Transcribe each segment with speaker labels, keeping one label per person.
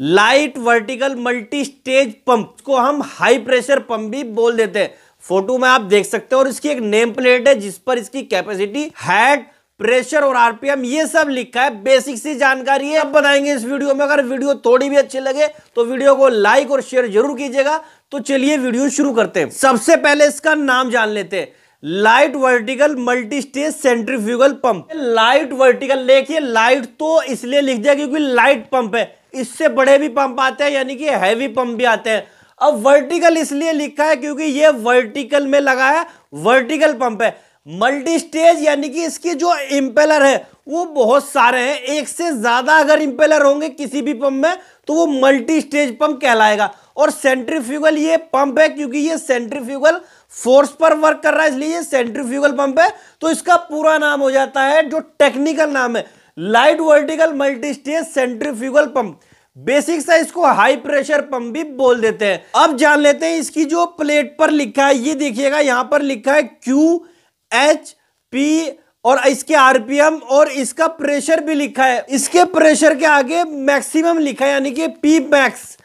Speaker 1: light vertical multi stage pump को हम high pressure pump भी बोल देते हैं फोटो में आप देख सकते हो और इसकी एक नेम प्लेट है जिस पर इसकी कैपेसिटी हैड प्रेशर और आरपीएम ये सब लिखा है बेसिक सी जानकारी है अब बताएंगे इस वीडियो में अगर वीडियो थोड़ी भी अच्छी लगे तो वीडियो को लाइक और शेयर जरूर कीजिएगा तो चलिए वीडियो शुरू करते हैं सबसे पहले इसका नाम जान लेते हैं light vertical multi stage centrifugal pump light vertical देखिए लाइट तो इसलिए लिख दिया क्योंकि लाइट पंप है इससे बड़े भी पंप आते हैं यानी कि हैवी पंप भी आते हैं अब वर्टिकल इसलिए लिखा है क्योंकि ये वर्टिकल में लगा है वर्टिकल पंप है मल्टी स्टेज यानी कि इसके जो इंपेलर है वो बहुत सारे हैं एक से ज़्यादा अगर इंपेलर होंगे किसी भी पंप में तो वो मल्टी स्टेज पंप कहलाएगा और सेंट्रीफ्यूगल ये पंप है क्योंकि ये सेंट्रीफ्यूगल फोर्स पर वर्क कर रहा है इसलिए ये सेंट्रीफ्यूगल पंप है तो इसका पूरा नाम हो जाता है जो टेक्निकल नाम है light vertical stage centrifugal pump basic सा इसको हाई प्रेशर पंप भी बोल देते हैं अब जान लेते हैं इसकी जो प्लेट पर लिखा है ये देखिएगा यहां पर लिखा है क्यू एच पी और इसके आरपीएम और इसका प्रेशर भी लिखा है इसके प्रेशर के आगे मैक्सिमम लिखा है यानी कि पी मैक्स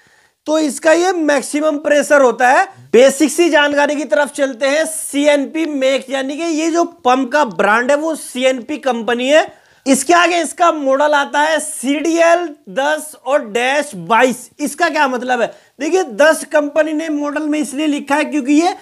Speaker 1: तो इसका ये मैक्सिमम प्रेशर होता है बेसिक सी जानकारी की तरफ चलते हैं सीएनपी मैक्स यानी कि ये जो पंप का ब्रांड है वो सीएनपी कंपनी है इसके आगे इसका मॉडल आता है सी डी एल दस और डैश बाईस इसका क्या मतलब है देखिए दस कंपनी ने मॉडल में इसलिए लिखा है क्योंकि ये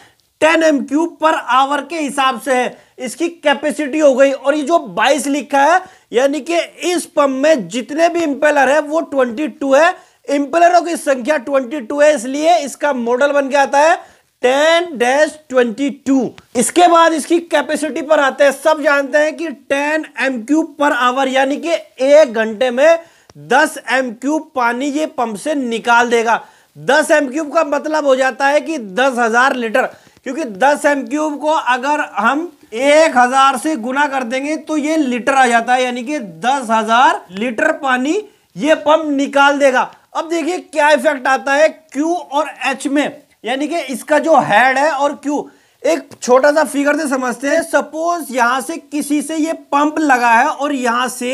Speaker 1: ten M Q per hour के हिसाब से है इसकी कैपेसिटी हो गई और ये जो 22 लिखा है यानी कि इस पंप में जितने भी इंपेलर है वो 22 है इंपेलरों की संख्या 22 है इसलिए इसका मॉडल बन के आता है टेन डैश ट्वेंटी टू इसके बाद इसकी कैपेसिटी पर आते हैं सब जानते हैं कि ten M cube per hour यानी कि एक घंटे में दस एम क्यूब पानी ये पंप से निकाल देगा दस एम क्यूब का मतलब हो जाता है कि दस हजार लीटर क्योंकि दस एम क्यूब को अगर हम एक हजार से गुना कर देंगे तो ये लीटर आ जाता है यानी कि दस हजार लीटर पानी ये पंप निकाल देगा अब देखिए क्या इफेक्ट आता है क्यू और एच में यानी कि इसका जो हेड है और क्यू एक छोटा सा फिगर से समझते हैं सपोज यहां से किसी से ये पंप लगा है और यहां से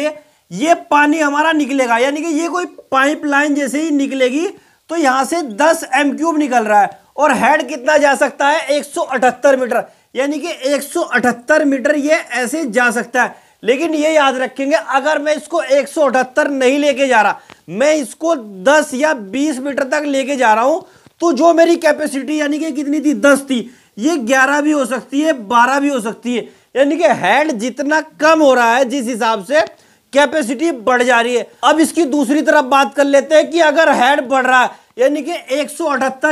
Speaker 1: ये पानी हमारा निकलेगा यानी कि ये कोई पाइपलाइन जैसे ही निकलेगी तो यहां से 10 एम क्यूब निकल रहा है और हेड कितना जा सकता है 178 मीटर यानी कि 178 मीटर ये ऐसे जा सकता है लेकिन ये याद रखेंगे अगर मैं इसको 178 नहीं लेके जा रहा मैं इसको 10 या 20 मीटर तक लेके जा रहा हूं तो जो मेरी कैपेसिटी यानी कि कितनी थी दस थी ये ग्यारह भी हो सकती है बारह भी हो सकती है यानी कि हैंड जितना कम हो रहा है जिस हिसाब से कैपेसिटी बढ़ जा रही है अब इसकी दूसरी तरफ बात कर लेते हैं कि अगर हेड बढ़ रहा है यानी कि एक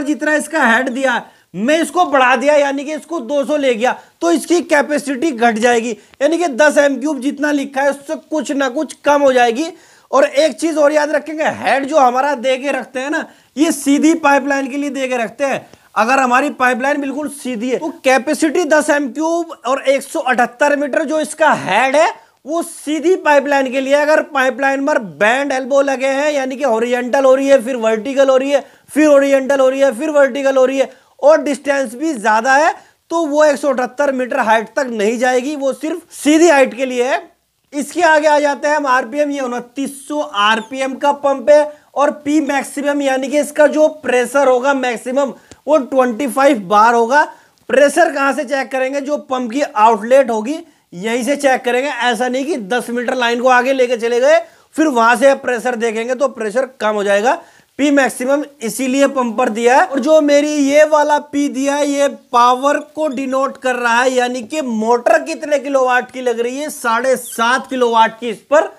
Speaker 1: जितना इसका हेड दिया है मैं इसको बढ़ा दिया यानी कि इसको 200 ले गया तो इसकी कैपेसिटी घट जाएगी यानी कि 10 एम क्यूब जितना लिखा है उससे कुछ ना कुछ कम हो जाएगी और एक चीज और याद रखेंगे हेड जो हमारा दे के रखते हैं ना ये सीधी पाइपलाइन के लिए दे के रखते हैं अगर हमारी पाइपलाइन बिल्कुल सीधी है तो कैपेसिटी 10 एम क्यूब और 178 मीटर जो इसका हेड है वो सीधी पाइपलाइन के लिए अगर पाइपलाइन पर बैंड एल्बो लगे हैं यानी कि ओरिएंटल हो रही है फिर वर्टिकल हो रही है फिर ओरिएंटल हो रही है फिर वर्टिकल हो रही है और डिस्टेंस भी ज़्यादा है तो वो एक मीटर हाइट तक नहीं जाएगी वो सिर्फ सीधी हाइट के लिए है इसके आगे आ जाते हैं हम आरपीएम ये उनतीस आरपीएम का पंप है और पी मैक्सिमम यानी कि इसका जो प्रेशर होगा मैक्सिमम वो 25 बार होगा प्रेशर कहाँ से चेक करेंगे जो पंप की आउटलेट होगी यहीं से चेक करेंगे ऐसा नहीं कि 10 मीटर लाइन को आगे लेके चले गए फिर वहां से प्रेशर देखेंगे तो प्रेशर कम हो जाएगा पी मैक्सिमम इसीलिए पंपर दिया है और जो मेरी ये वाला पी दिया है ये पावर को डिनोट कर रहा है यानी कि मोटर कितने किलोवाट की लग रही है साढ़े सात किलोवाट की इस पर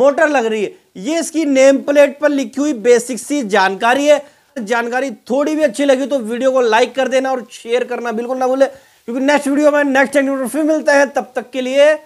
Speaker 1: मोटर लग रही है ये इसकी नेम प्लेट पर लिखी हुई बेसिक सी जानकारी है जानकारी थोड़ी भी अच्छी लगी तो वीडियो को लाइक कर देना और शेयर करना बिल्कुल ना भूले क्योंकि नेक्स्ट वीडियो में नेक्स्ट फिर मिलता है तब तक के लिए